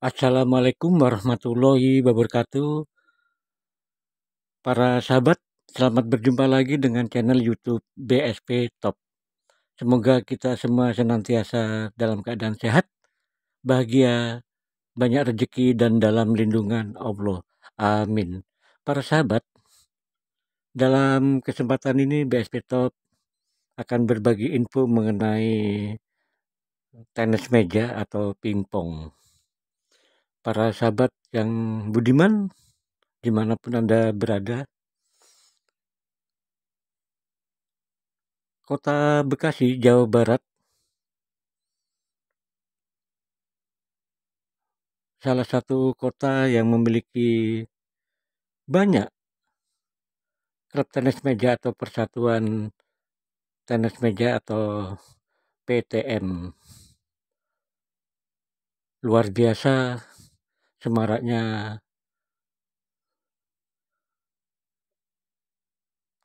Assalamualaikum warahmatullahi wabarakatuh. Para sahabat, selamat berjumpa lagi dengan channel YouTube BSP Top. Semoga kita semua senantiasa dalam keadaan sehat, bahagia, banyak rezeki dan dalam lindungan Allah. Amin. Para sahabat, dalam kesempatan ini BSP Top akan berbagi info mengenai tenis meja atau pingpong para sahabat yang budiman dimanapun Anda berada. Kota Bekasi, Jawa Barat salah satu kota yang memiliki banyak klub tenis meja atau persatuan tenis meja atau PTM. Luar biasa semaraknya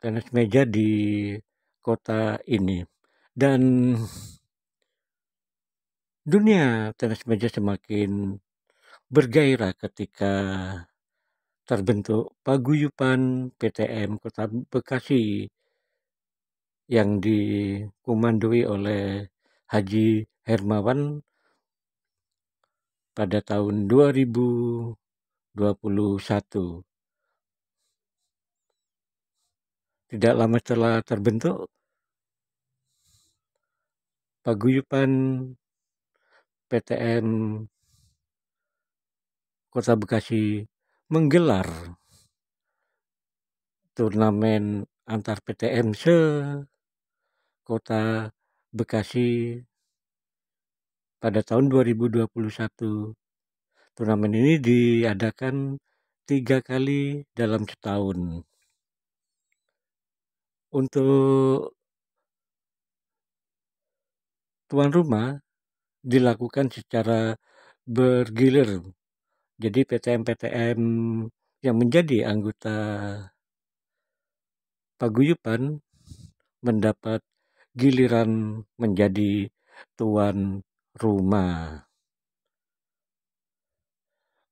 tenis meja di kota ini. Dan dunia tenis meja semakin bergairah ketika terbentuk paguyupan PTM Kota Bekasi yang dikomandoi oleh Haji Hermawan pada tahun 2021. Tidak lama setelah terbentuk, paguyupan PTM Kota Bekasi menggelar turnamen antar PTM se Kota Bekasi pada tahun 2021. Turnamen ini diadakan tiga kali dalam setahun. Untuk tuan rumah dilakukan secara bergilir. Jadi PTM-PTM yang menjadi anggota paguyupan mendapat giliran menjadi tuan rumah.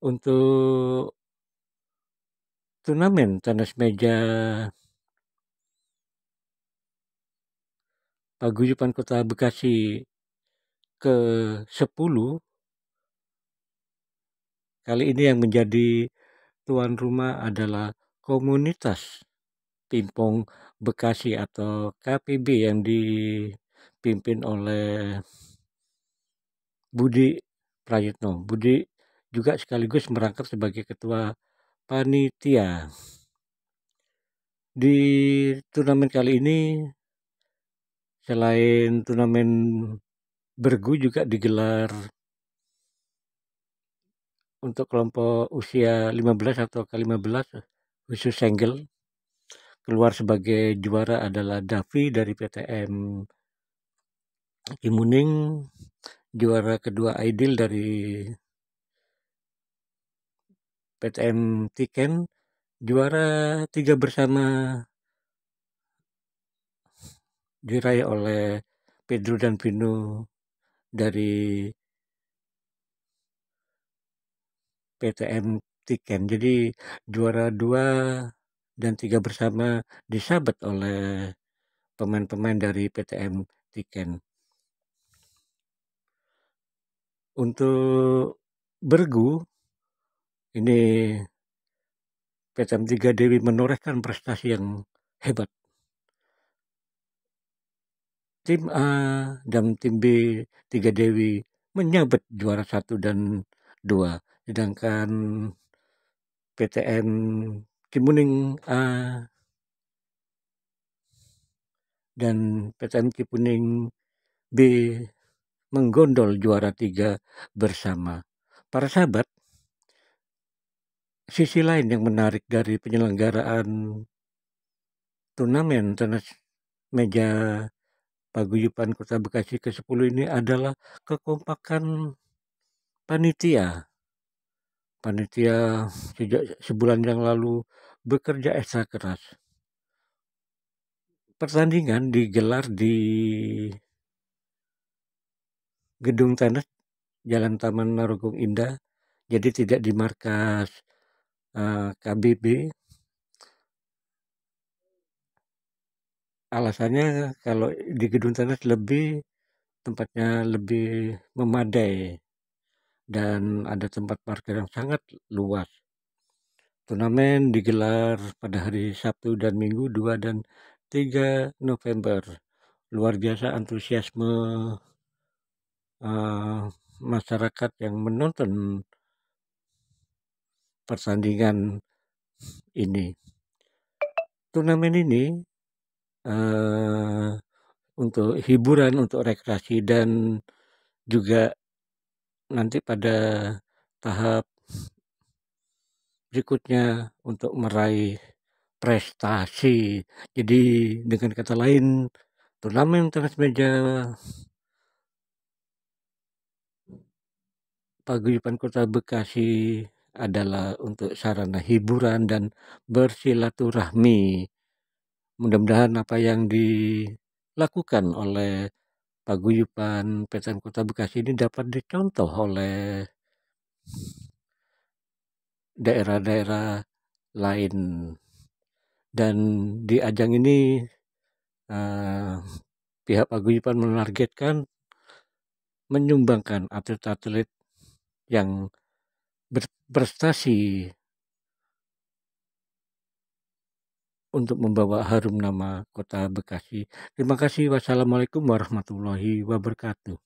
Untuk turnamen tenis meja Paguyupan Kota Bekasi ke-10 kali ini yang menjadi tuan rumah adalah komunitas Pimpong Bekasi atau KPB yang dipimpin oleh Budi Prayitno. Budi juga sekaligus merangkap sebagai ketua panitia. Di turnamen kali ini selain turnamen bergu juga digelar untuk kelompok usia 15 atau ke 15 khusus single keluar sebagai juara adalah Davi dari PTM Imuning juara kedua ideal dari PTM Tiken juara tiga bersama diraih oleh Pedro dan Pino dari PTM Tiken. Jadi juara dua dan tiga bersama disabet oleh pemain-pemain dari PTM Tiken. Untuk bergu, ini PTM 3 Dewi menorehkan prestasi yang hebat. Tim A dan tim B 3 Dewi menyabet juara 1 dan 2. Sedangkan PTN Kimuning A dan PTN Kipuning B menggondol juara tiga bersama. Para sahabat, sisi lain yang menarik dari penyelenggaraan turnamen tenis meja paguyupan Kota Bekasi ke-10 ini adalah kekompakan panitia. Panitia sejak sebulan yang lalu bekerja ekstra keras. Pertandingan digelar di gedung Tenet Jalan Taman Narogong Indah jadi tidak di markas uh, eh, KBB alasannya kalau di gedung Tenet lebih tempatnya lebih memadai dan ada tempat parkir yang sangat luas turnamen digelar pada hari Sabtu dan Minggu 2 dan 3 November luar biasa antusiasme Eh, masyarakat yang menonton persandingan ini. Turnamen ini uh, untuk hiburan, untuk rekreasi dan juga nanti pada tahap berikutnya untuk meraih prestasi. Jadi dengan kata lain, turnamen tenis meja paguyuban kota Bekasi adalah untuk sarana hiburan dan bersilaturahmi. Mudah-mudahan apa yang dilakukan oleh paguyuban PTN Kota Bekasi ini dapat dicontoh oleh daerah-daerah lain. Dan di ajang ini uh, pihak paguyuban menargetkan menyumbangkan atlet-atlet yang berprestasi untuk membawa harum nama kota Bekasi. Terima kasih. Wassalamualaikum warahmatullahi wabarakatuh.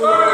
Third.